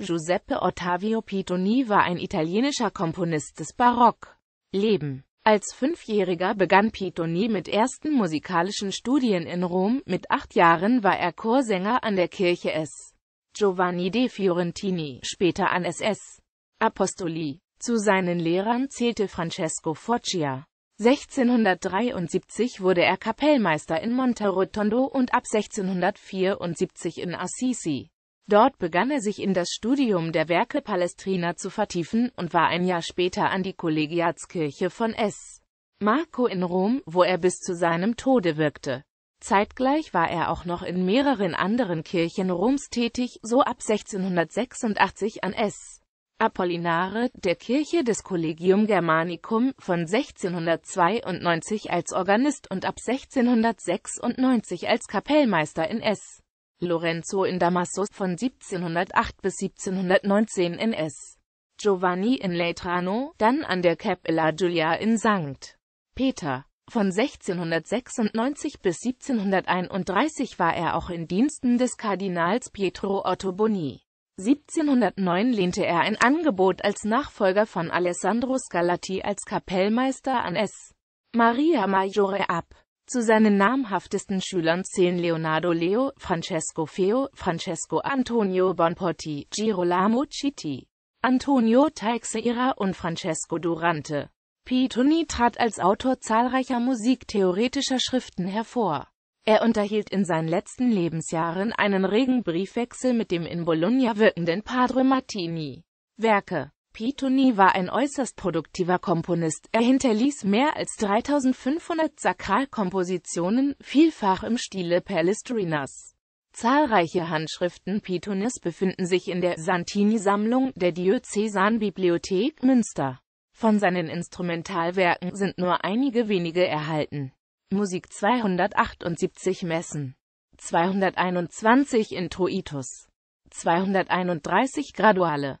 Giuseppe Ottavio Pitoni war ein italienischer Komponist des Barock. Leben als Fünfjähriger begann Pitoni mit ersten musikalischen Studien in Rom, mit acht Jahren war er Chorsänger an der Kirche S. Giovanni de Fiorentini, später an SS. Apostoli. Zu seinen Lehrern zählte Francesco Foggia. 1673 wurde er Kapellmeister in Monterotondo und ab 1674 in Assisi. Dort begann er sich in das Studium der Werke Palestriner zu vertiefen und war ein Jahr später an die Kollegiatskirche von S. Marco in Rom, wo er bis zu seinem Tode wirkte. Zeitgleich war er auch noch in mehreren anderen Kirchen Roms tätig, so ab 1686 an S. Apollinare, der Kirche des Collegium Germanicum, von 1692 als Organist und ab 1696 als Kapellmeister in S. Lorenzo in Damasus von 1708 bis 1719 in S. Giovanni in Leitrano, dann an der Capella Giulia in St. Peter. Von 1696 bis 1731 war er auch in Diensten des Kardinals Pietro Otto Boni. 1709 lehnte er ein Angebot als Nachfolger von Alessandro Scarlatti als Kapellmeister an S. Maria Maggiore ab. Zu seinen namhaftesten Schülern zählen Leonardo Leo, Francesco Feo, Francesco Antonio Bonporti, Girolamo Citti, Antonio Teixeira und Francesco Durante. Pitoni trat als Autor zahlreicher musiktheoretischer Schriften hervor. Er unterhielt in seinen letzten Lebensjahren einen regen Briefwechsel mit dem in Bologna wirkenden Padre Martini. Werke Pitoni war ein äußerst produktiver Komponist, er hinterließ mehr als 3500 Sakralkompositionen, vielfach im Stile Palestrinas. Zahlreiche Handschriften Pitonis befinden sich in der Santini-Sammlung der Diözesanbibliothek Münster. Von seinen Instrumentalwerken sind nur einige wenige erhalten. Musik 278 Messen 221 Introitus 231 Graduale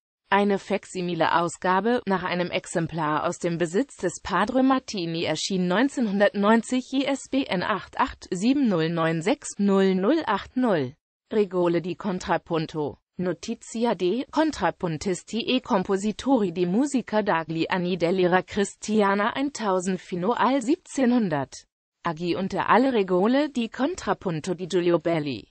Eine facsimile Ausgabe nach einem Exemplar aus dem Besitz des Padre Martini erschien 1990 ISBN 8870960080. Regole di Contrapunto. Notizia de Contrapuntisti e Compositori di Musica dagli anni dell'era Cristiana 1000 fino al 1700. Agi unter alle Regole di Contrapunto di Giulio Belli.